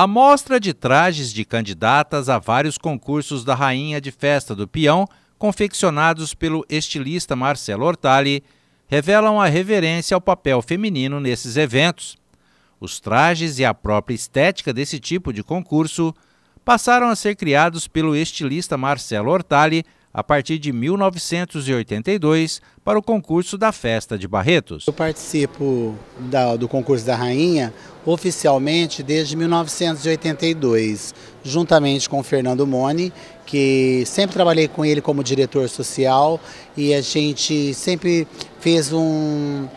A mostra de trajes de candidatas a vários concursos da Rainha de Festa do Peão, confeccionados pelo estilista Marcelo Ortali, revelam a reverência ao papel feminino nesses eventos. Os trajes e a própria estética desse tipo de concurso passaram a ser criados pelo estilista Marcelo Ortali a partir de 1982 para o concurso da Festa de Barretos. Eu participo da, do concurso da Rainha oficialmente desde 1982, juntamente com o Fernando Mone, que sempre trabalhei com ele como diretor social e a gente sempre fez um,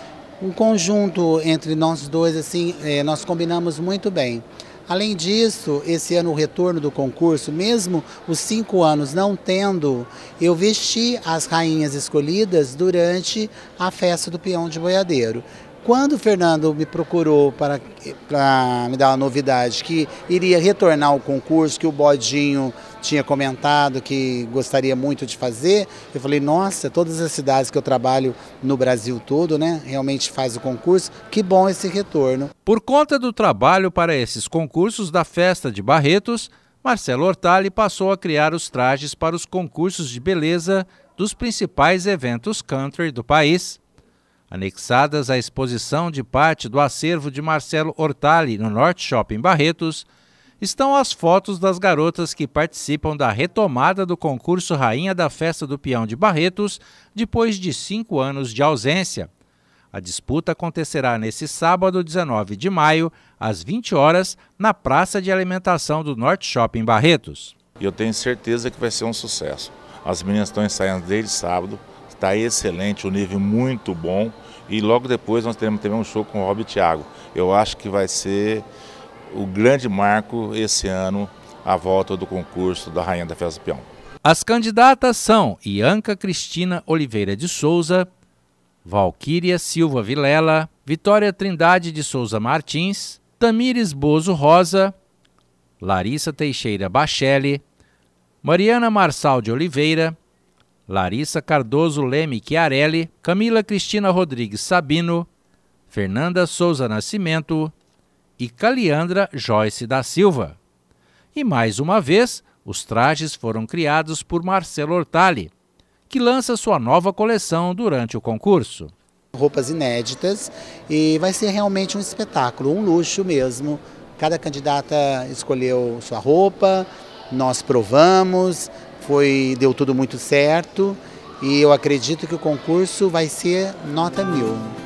um conjunto entre nós dois, assim, eh, nós combinamos muito bem. Além disso, esse ano o retorno do concurso, mesmo os cinco anos não tendo, eu vesti as rainhas escolhidas durante a festa do peão de boiadeiro. Quando o Fernando me procurou para, para me dar uma novidade, que iria retornar ao concurso, que o Bodinho tinha comentado que gostaria muito de fazer, eu falei, nossa, todas as cidades que eu trabalho no Brasil todo, né, realmente faz o concurso, que bom esse retorno. Por conta do trabalho para esses concursos da Festa de Barretos, Marcelo Hortali passou a criar os trajes para os concursos de beleza dos principais eventos country do país anexadas à exposição de parte do acervo de Marcelo Hortali no Norte Shopping Barretos, estão as fotos das garotas que participam da retomada do concurso Rainha da Festa do Peão de Barretos depois de cinco anos de ausência. A disputa acontecerá nesse sábado, 19 de maio, às 20 horas, na Praça de Alimentação do Norte Shopping Barretos. Eu tenho certeza que vai ser um sucesso. As meninas estão ensaiando desde sábado, Está excelente, o um nível muito bom. E logo depois nós teremos também um show com o Rob Thiago. Eu acho que vai ser o grande marco esse ano, a volta do concurso da Rainha da Festa do Peão. As candidatas são Ianca Cristina Oliveira de Souza, Valquíria Silva Vilela, Vitória Trindade de Souza Martins, Tamires Bozo Rosa, Larissa Teixeira Bachelli, Mariana Marçal de Oliveira, Larissa Cardoso Leme Chiarelli, Camila Cristina Rodrigues Sabino, Fernanda Souza Nascimento e Caliandra Joyce da Silva. E mais uma vez, os trajes foram criados por Marcelo Ortali, que lança sua nova coleção durante o concurso. Roupas inéditas e vai ser realmente um espetáculo, um luxo mesmo. Cada candidata escolheu sua roupa, nós provamos, foi deu tudo muito certo e eu acredito que o concurso vai ser nota mil.